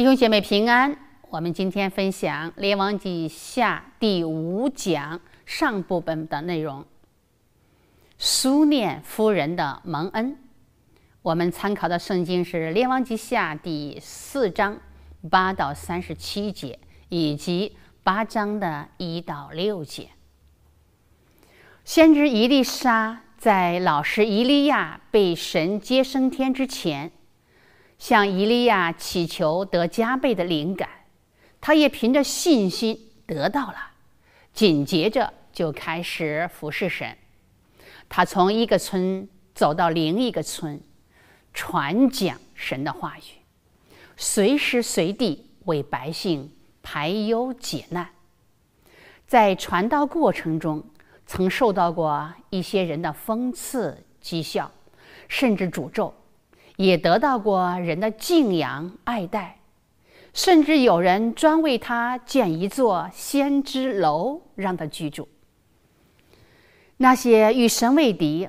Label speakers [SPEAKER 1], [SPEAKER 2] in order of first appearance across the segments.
[SPEAKER 1] 弟兄姐妹平安，我们今天分享《列王纪下》第五讲上部分的内容。苏念夫人的蒙恩，我们参考的圣经是《列王纪下》第四章八到三十七节，以及八章的一到六节。先知伊丽莎在老师伊利亚被神接升天之前。向伊利亚祈求得加倍的灵感，他也凭着信心得到了。紧接着就开始服侍神，他从一个村走到另一个村，传讲神的话语，随时随地为百姓排忧解难。在传道过程中，曾受到过一些人的讽刺、讥笑，甚至诅咒。也得到过人的敬仰爱戴，甚至有人专为他建一座先知楼，让他居住。那些与神为敌、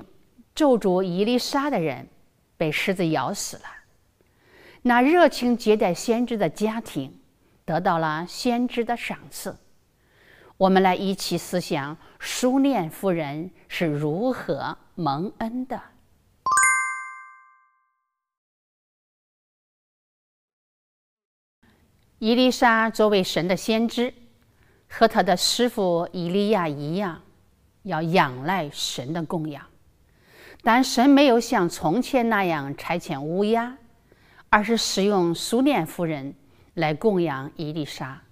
[SPEAKER 1] 咒诅伊丽沙的人，被狮子咬死了。那热情接待先知的家庭，得到了先知的赏赐。我们来一起思想，苏念夫人是如何蒙恩的。伊丽莎作为神的先知，和她的师傅伊利亚一样，要仰赖神的供养。但神没有像从前那样差遣乌鸦，而是使用苏念夫人来供养伊丽莎。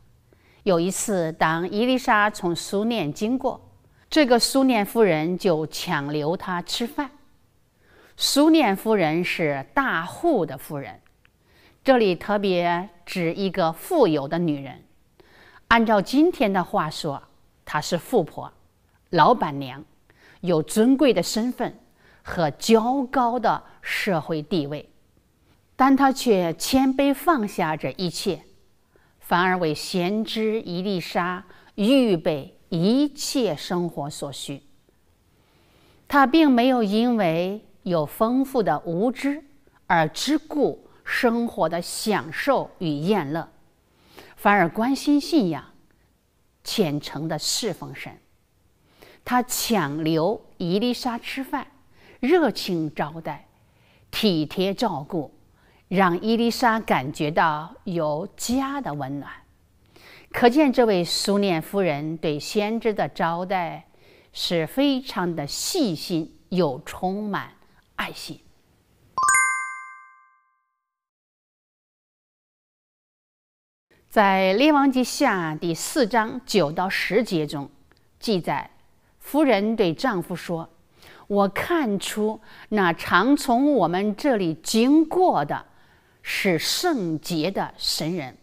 [SPEAKER 1] 有一次，当伊丽莎从苏念经过，这个苏念夫人就抢留她吃饭。苏念夫人是大户的夫人。这里特别指一个富有的女人，按照今天的话说，她是富婆、老板娘，有尊贵的身份和较高的社会地位，但她却谦卑放下这一切，反而为贤之伊丽莎预备一切生活所需。她并没有因为有丰富的无知而只顾。生活的享受与宴乐，反而关心信仰，虔诚的侍奉神。他抢留伊丽莎吃饭，热情招待，体贴照顾，让伊丽莎感觉到有家的温暖。可见这位苏念夫人对先知的招待是非常的细心又充满爱心。在《列王记下》第四章九到十节中，记载夫人对丈夫说：“我看出那常从我们这里经过的，是圣洁的神人。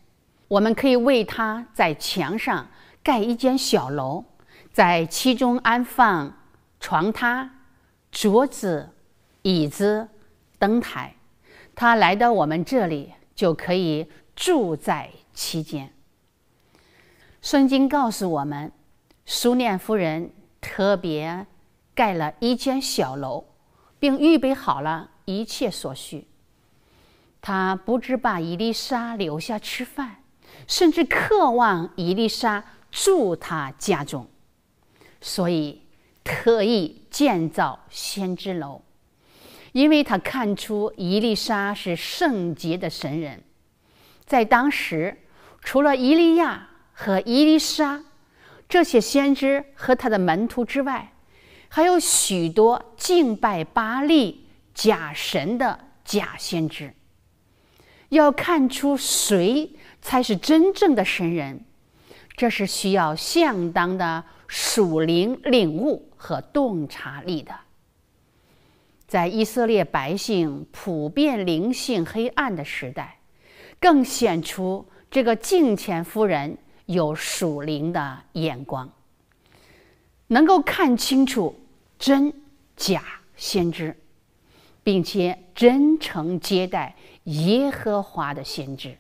[SPEAKER 1] 我们可以为他在墙上盖一间小楼，在其中安放床榻、桌子、椅子、灯台。他来到我们这里，就可以住在。”期间，圣经告诉我们，苏念夫人特别盖了一间小楼，并预备好了一切所需。他不只把伊丽莎留下吃饭，甚至渴望伊丽莎住他家中，所以特意建造先知楼，因为他看出伊丽莎是圣洁的神人，在当时。除了伊利亚和伊丽莎这些先知和他的门徒之外，还有许多敬拜巴利假神的假先知。要看出谁才是真正的神人，这是需要相当的属灵领悟和洞察力的。在以色列百姓普遍灵性黑暗的时代，更显出。这个敬虔夫人有属灵的眼光，能够看清楚真假先知，并且真诚接待耶和华的先知。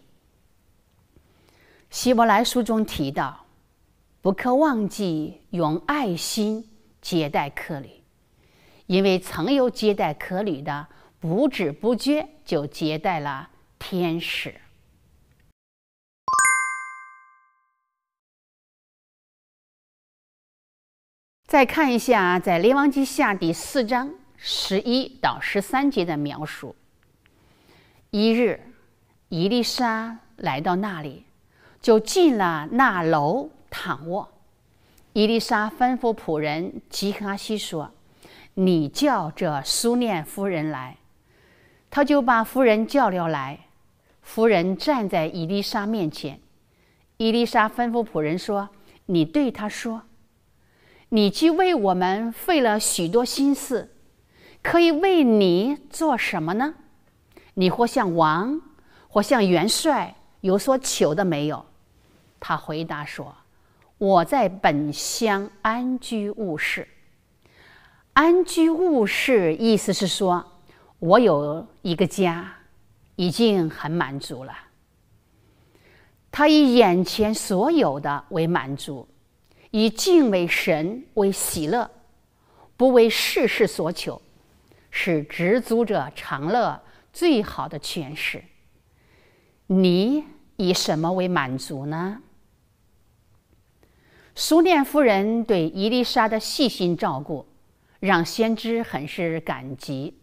[SPEAKER 1] 希伯来书中提到，不可忘记用爱心接待客旅，因为曾有接待客旅的，不知不觉就接待了天使。再看一下，在《列王记下》第四章十一到十三节的描述：“一日，伊丽莎来到那里，就进了那楼躺卧。伊丽莎吩咐仆人吉哈西说：‘你叫这苏念夫人来。’他就把夫人叫了来。夫人站在伊丽莎面前。伊丽莎吩咐仆人说：‘你对她说。’”你既为我们费了许多心思，可以为你做什么呢？你或像王，或像元帅，有所求的没有？他回答说：“我在本乡安居务事。安居务事意思是说，我有一个家，已经很满足了。他以眼前所有的为满足。”以敬为神为喜乐，不为世事所求，是知足者常乐最好的诠释。你以什么为满足呢？苏念夫人对伊丽莎的细心照顾，让先知很是感激，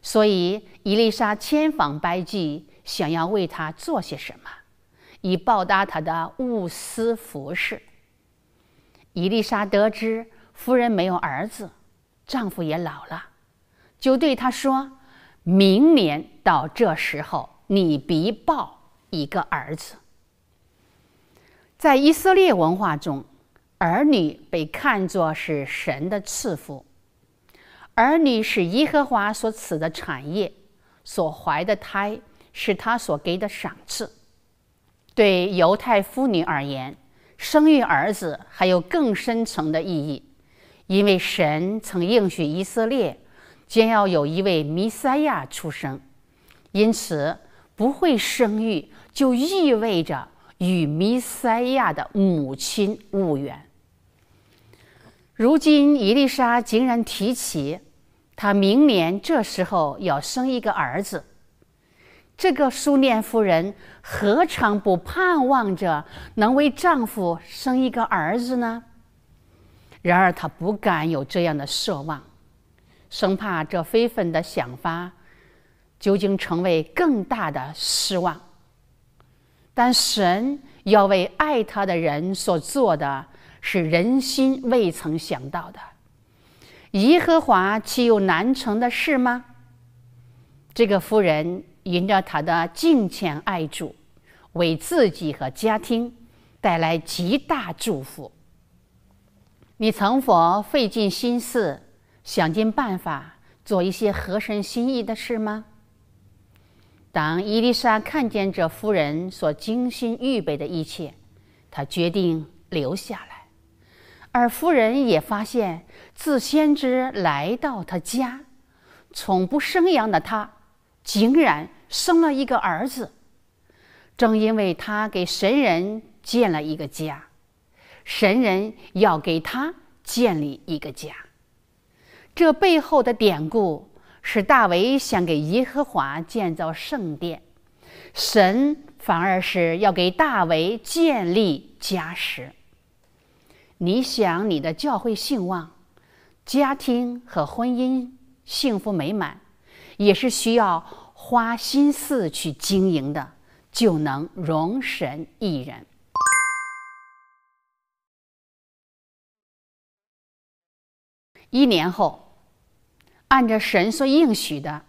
[SPEAKER 1] 所以伊丽莎千方百计想要为他做些什么，以报答他的无私服侍。伊丽莎得知夫人没有儿子，丈夫也老了，就对她说：“明年到这时候，你必抱一个儿子。”在以色列文化中，儿女被看作是神的赐福，儿女是耶和华所赐的产业，所怀的胎是他所给的赏赐。对犹太妇女而言，生育儿子还有更深层的意义，因为神曾应许以色列，将要有一位弥赛亚出生。因此，不会生育就意味着与弥赛亚的母亲无缘。如今，伊丽莎竟然提起，她明年这时候要生一个儿子。这个苏念夫人何尝不盼望着能为丈夫生一个儿子呢？然而她不敢有这样的奢望，生怕这非分的想法究竟成为更大的失望。但神要为爱他的人所做的是人心未曾想到的，耶和华岂有难成的事吗？这个夫人。因着他的敬虔爱主，为自己和家庭带来极大祝福。你曾否费尽心思、想尽办法做一些合神心意的事吗？当伊丽莎看见这夫人所精心预备的一切，她决定留下来，而夫人也发现自先知来到她家，从不生养的她竟然。生了一个儿子，正因为他给神人建了一个家，神人要给他建立一个家。这背后的典故是大为想给耶和华建造圣殿，神反而是要给大为建立家室。你想你的教会兴旺，家庭和婚姻幸福美满，也是需要。花心思去经营的，就能容神一人。一年后，按着神所应许的，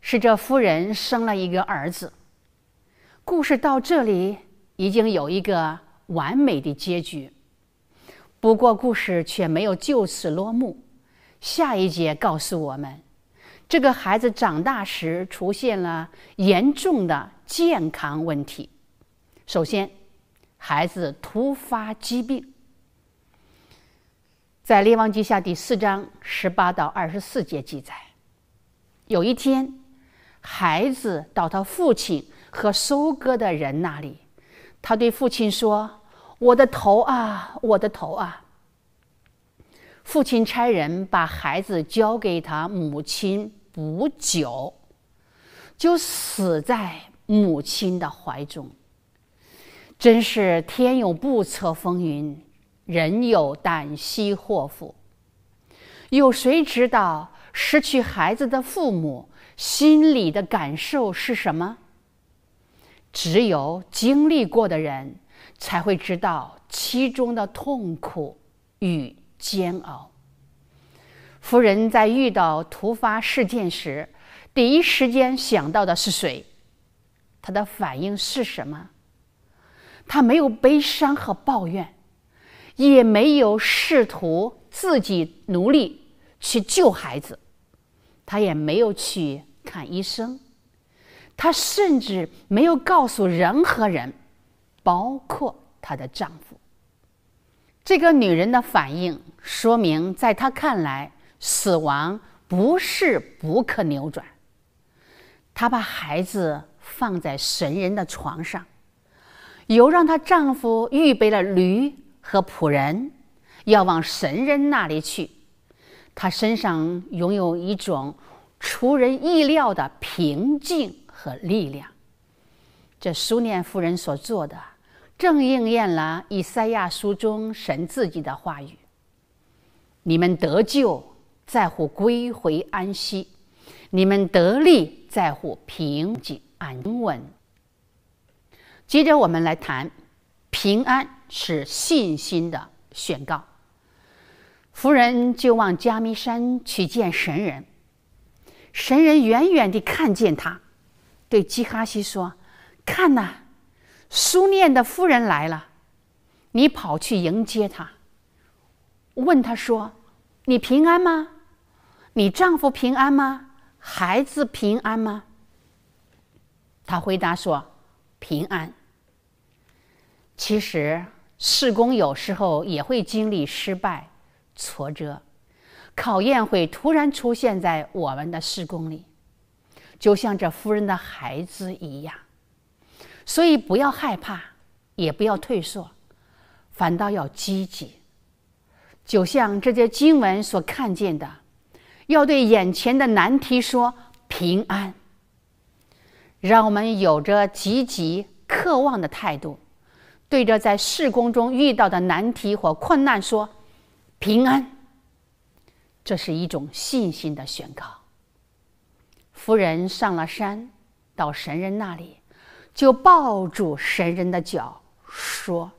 [SPEAKER 1] 是这夫人生了一个儿子。故事到这里已经有一个完美的结局，不过故事却没有就此落幕。下一节告诉我们。这个孩子长大时出现了严重的健康问题。首先，孩子突发疾病。在《列王记下》第四章十八到二十四节记载，有一天，孩子到他父亲和收割的人那里，他对父亲说：“我的头啊，我的头啊！”父亲差人把孩子交给他母亲。不久，就死在母亲的怀中。真是天有不测风云，人有旦夕祸福。有谁知道失去孩子的父母心里的感受是什么？只有经历过的人才会知道其中的痛苦与煎熬。夫人在遇到突发事件时，第一时间想到的是谁？她的反应是什么？她没有悲伤和抱怨，也没有试图自己努力去救孩子，她也没有去看医生，她甚至没有告诉任何人，包括她的丈夫。这个女人的反应说明，在她看来。死亡不是不可扭转。她把孩子放在神人的床上，又让她丈夫预备了驴和仆人，要往神人那里去。她身上拥有一种出人意料的平静和力量。这苏念夫人所做的，正应验了以赛亚书中神自己的话语：“你们得救。”在乎归回安息，你们得利在乎平静安稳。接着我们来谈，平安是信心的宣告。夫人就往加弥山去见神人，神人远远地看见他，对基哈西说：“看呐，苏念的夫人来了，你跑去迎接她，问他说：‘你平安吗？’”你丈夫平安吗？孩子平安吗？他回答说：“平安。”其实，施工有时候也会经历失败、挫折、考验，会突然出现在我们的施工里，就像这夫人的孩子一样。所以，不要害怕，也不要退缩，反倒要积极。就像这些经文所看见的。要对眼前的难题说平安，让我们有着积极渴望的态度，对着在施工中遇到的难题或困难说平安，这是一种信心的宣告。夫人上了山，到神人那里，就抱住神人的脚说：“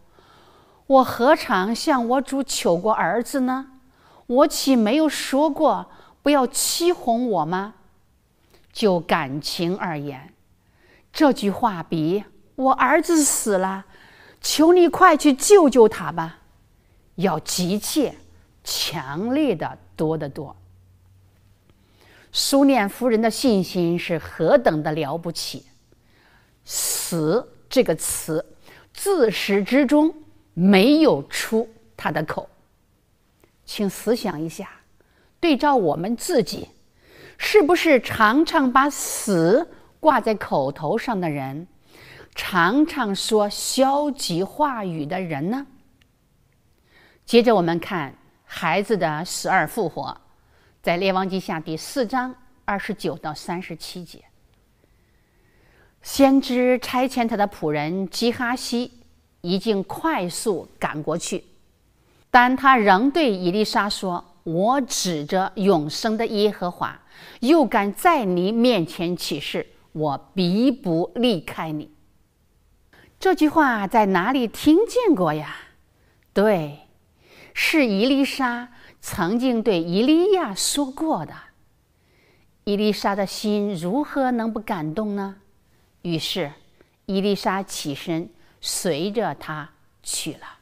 [SPEAKER 1] 我何尝向我主求过儿子呢？我岂没有说过？”不要欺哄我吗？就感情而言，这句话比我儿子死了，求你快去救救他吧，要急切、强烈的多得多。苏念夫人的信心是何等的了不起！“死”这个词，自始至终没有出她的口。请思想一下。对照我们自己，是不是常常把死挂在口头上的人，常常说消极话语的人呢？接着我们看孩子的十二复活，在列王记下第四章二十九到三十七节。先知差遣他的仆人基哈西，已经快速赶过去，但他仍对以利沙说。我指着永生的耶和华，又敢在你面前起誓，我必不离开你。这句话在哪里听见过呀？对，是伊丽莎曾经对伊利亚说过的。伊丽莎的心如何能不感动呢？于是，伊丽莎起身，随着他去了。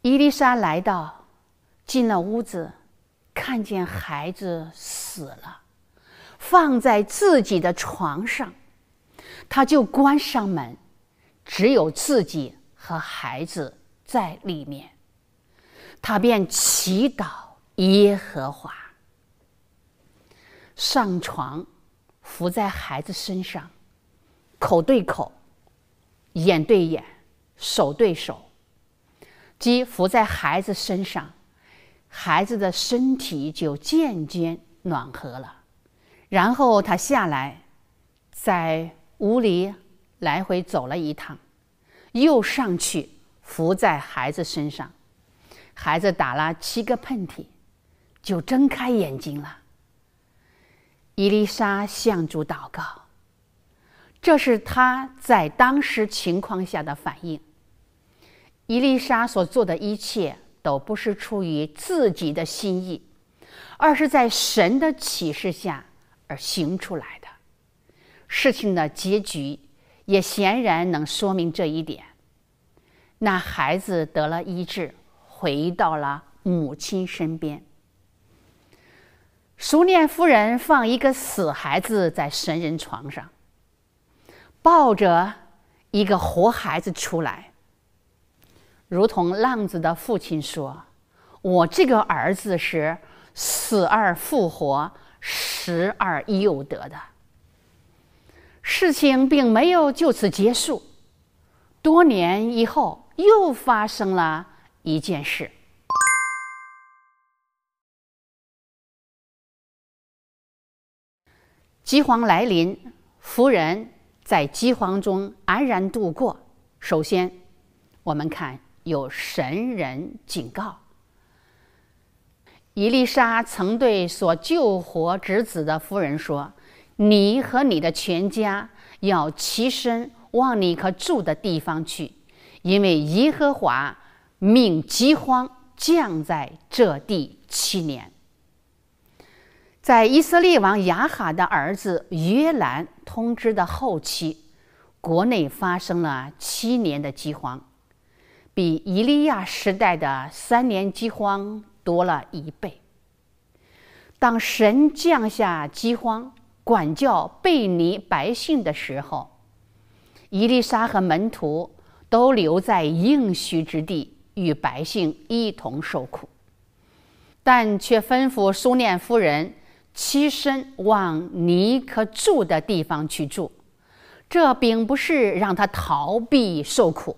[SPEAKER 1] 伊丽莎来到。进了屋子，看见孩子死了，放在自己的床上，他就关上门，只有自己和孩子在里面，他便祈祷耶和华，上床，伏在孩子身上，口对口，眼对眼，手对手，即伏在孩子身上。孩子的身体就渐渐暖和了，然后他下来，在屋里来回走了一趟，又上去伏在孩子身上。孩子打了七个喷嚏，就睁开眼睛了。伊丽莎向主祷告，这是她在当时情况下的反应。伊丽莎所做的一切。都不是出于自己的心意，而是在神的启示下而行出来的。事情的结局也显然能说明这一点。那孩子得了医治，回到了母亲身边。熟念夫人放一个死孩子在神人床上，抱着一个活孩子出来。如同浪子的父亲说：“我这个儿子是死而复活，死而又得的。”事情并没有就此结束，多年以后又发生了一件事。饥荒来临，夫人在饥荒中安然度过。首先，我们看。有神人警告，伊丽莎曾对所救活侄子的夫人说：“你和你的全家要齐身往你可住的地方去，因为耶和华命饥荒降在这地七年。”在以色列王雅哈的儿子约兰通知的后期，国内发生了七年的饥荒。比伊利亚时代的三年饥荒多了一倍。当神降下饥荒管教贝尼百姓的时候，伊丽莎和门徒都留在应许之地与百姓一同受苦，但却吩咐苏念夫人栖身往尼可住的地方去住，这并不是让他逃避受苦。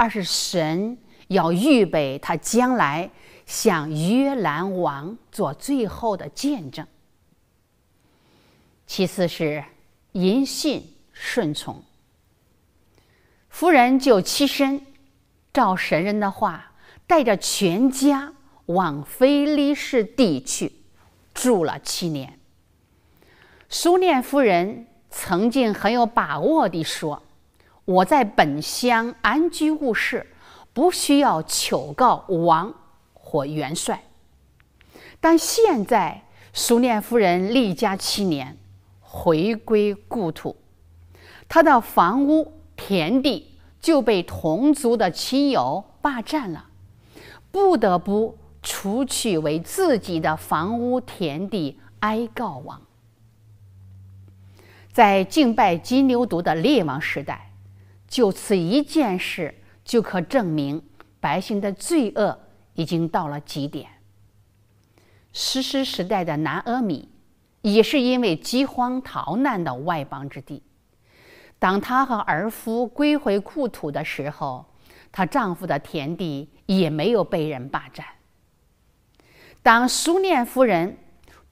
[SPEAKER 1] 二是神要预备他将来向约南王做最后的见证。其次是银信顺从，夫人就起身，照神人的话，带着全家往非利士地去，住了七年。苏念夫人曾经很有把握地说。我在本乡安居物事，不需要求告王或元帅。但现在，熟念夫人离家七年，回归故土，他的房屋田地就被同族的亲友霸占了，不得不除去为自己的房屋田地哀告王。在敬拜金牛犊的列王时代。就此一件事，就可证明百姓的罪恶已经到了极点。石狮时代的南阿米，也是因为饥荒逃难的外邦之地。当她和儿夫归回故土的时候，她丈夫的田地也没有被人霸占。当苏念夫人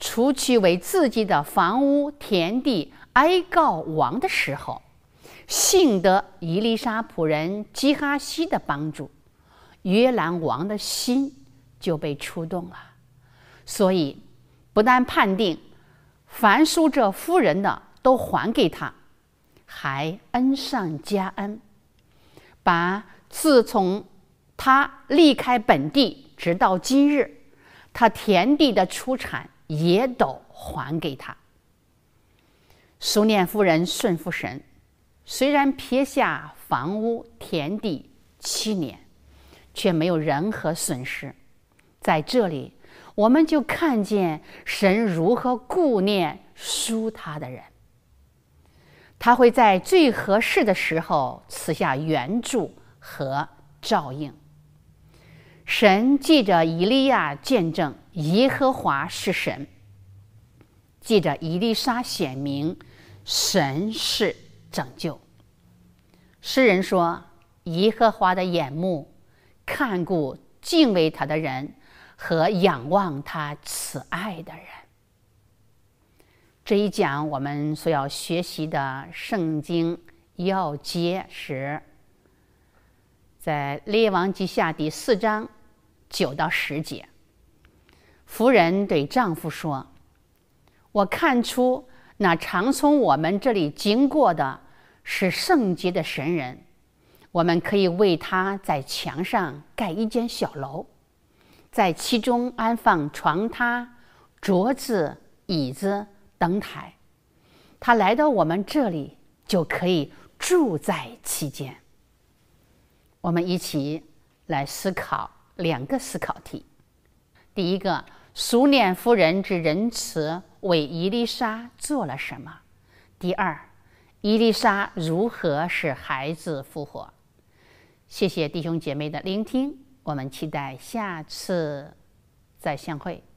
[SPEAKER 1] 除去为自己的房屋田地哀告亡的时候，幸得伊丽莎仆人基哈西的帮助，约兰王的心就被触动了。所以，不但判定凡属这夫人的都还给他，还恩上加恩，把自从他离开本地直到今日，他田地的出产也都还给他。苏念夫人顺服神。虽然撇下房屋田地七年，却没有任何损失。在这里，我们就看见神如何顾念输他的人，他会在最合适的时候赐下援助和照应。神记着以利亚见证耶和华是神，记着以丽莎显明神是。拯救。诗人说：“耶和华的眼目看顾敬畏他的人和仰望他慈爱的人。”这一讲我们所要学习的圣经要节是在《列王记下》第四章九到十节。妇人对丈夫说：“我看出。”那常从我们这里经过的是圣洁的神人，我们可以为他在墙上盖一间小楼，在其中安放床榻、桌子、椅子、灯台，他来到我们这里就可以住在其间。我们一起来思考两个思考题：第一个，熟念夫人之仁慈。为伊丽莎做了什么？第二，伊丽莎如何使孩子复活？谢谢弟兄姐妹的聆听，我们期待下次再相会。